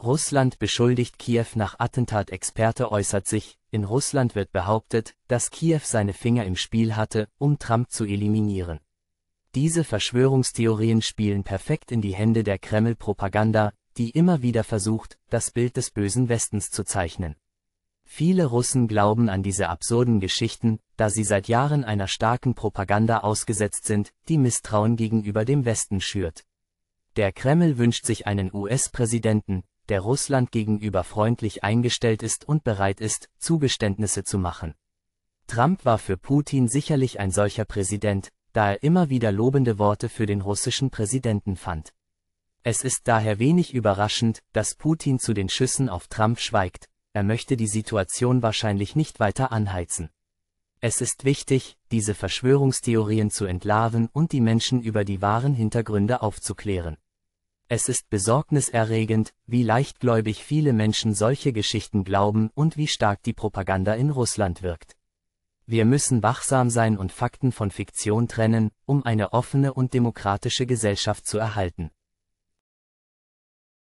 Russland beschuldigt Kiew nach Attentat Experte äußert sich, in Russland wird behauptet, dass Kiew seine Finger im Spiel hatte, um Trump zu eliminieren. Diese Verschwörungstheorien spielen perfekt in die Hände der Kreml-Propaganda, die immer wieder versucht, das Bild des bösen Westens zu zeichnen. Viele Russen glauben an diese absurden Geschichten, da sie seit Jahren einer starken Propaganda ausgesetzt sind, die Misstrauen gegenüber dem Westen schürt. Der Kreml wünscht sich einen US-Präsidenten, der Russland gegenüber freundlich eingestellt ist und bereit ist, Zugeständnisse zu machen. Trump war für Putin sicherlich ein solcher Präsident, da er immer wieder lobende Worte für den russischen Präsidenten fand. Es ist daher wenig überraschend, dass Putin zu den Schüssen auf Trump schweigt, er möchte die Situation wahrscheinlich nicht weiter anheizen. Es ist wichtig, diese Verschwörungstheorien zu entlarven und die Menschen über die wahren Hintergründe aufzuklären. Es ist besorgniserregend, wie leichtgläubig viele Menschen solche Geschichten glauben und wie stark die Propaganda in Russland wirkt. Wir müssen wachsam sein und Fakten von Fiktion trennen, um eine offene und demokratische Gesellschaft zu erhalten.